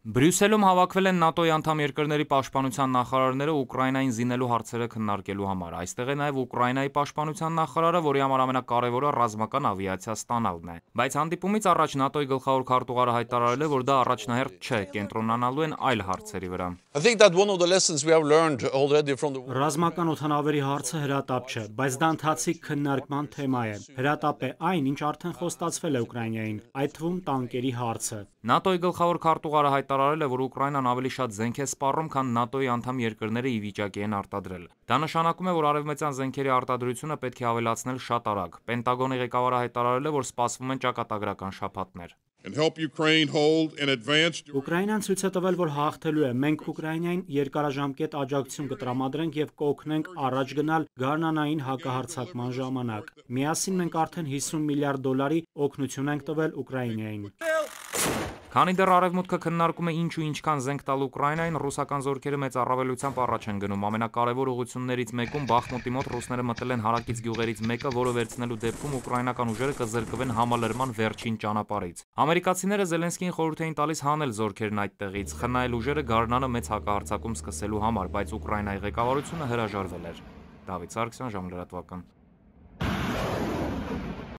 Բրյուսելում հավաքվել են ՆԱՏՕ-ի անդամ երկրների պաշտպանության նախարարները Ուկրաինային զինելու հարցերը քննարկելու համար։ Այստեղ է նաև Ուկրաինայի պաշտպանության նախարարը, որի համար ամենակարևորը ռազմական ավիացիա ստանալն է։ Բայց հանդիպումից առաջ ՆԱՏՕ-ի գլխավոր քարտուղարը հայտարարել է, որ դա առաջնահերթ չէ, կենտրոնանալու են այլ հարցերի վրա։ Ռազմական օթանավերի հարցը հրատապ չէ, բայց դա ընթացիկ քննարկման թեմա է։ Հրատապ է այն, ինչ արդեն խոստացվել է Ուկրաինային, այդ թվում տանկերի հարցը։ ՆԱՏՕ-ի գլխավոր քարտուղարը հայտ հայտարարել է, որ Ուկրաինան ավելի շատ զենք է սպառում, քան ՆԱՏՕ-ի անդամ երկրները ի վիճակի են արտադրել։ Դա նշանակում է, որ արևմտյան զենքերի արտադրությունը պետք է ավելացնել շատ արագ։ Պենտագոնի ղեկավարը հայտարարել է, որ սպասվում են ճակատագրական շփատներ։ Ուկրաինան ցույց է տվել, որ հաղթելու է։ Մենք Ուկրաինային երկարաժամկետ աջակցություն կտրամադրենք եւ կօգնենք առաջ գնալ Գառնանային հակահարցակման ժամանակ։ Միասին մենք արդեն 50 միլիարդ դոլարի օգնություն ենք տվել Ուկրաինային։ Քանի դեռ արևմուտքը քննարկում է ինչ ու ինչքան զենք տալ Ուկրաինային, ռուսական զորքերը մեծ առավելությամբ առաջ են գնում։ Ամենակարևոր ուղություններից մեկում Բախմուտի մոտ ռուսները մտել են հարակից գյուղերից մեկը, որը վերցնելու դեպքում ուկրաինական ուժերը կզրկվեն համալրման վերջին ճանապարհից։ Ամերիկացիները Զելենսկին խորհուրդ էին տալիս հանել զորքերն այդտեղից, խնայել ուժերը Գառնանը մեծ հակահարցակում սկսելու համար, բայց Ուկրաինայի ղեկավարությունը հրաժարվել էր։ Դավիթ Սարգսյան, ժամլրատվական։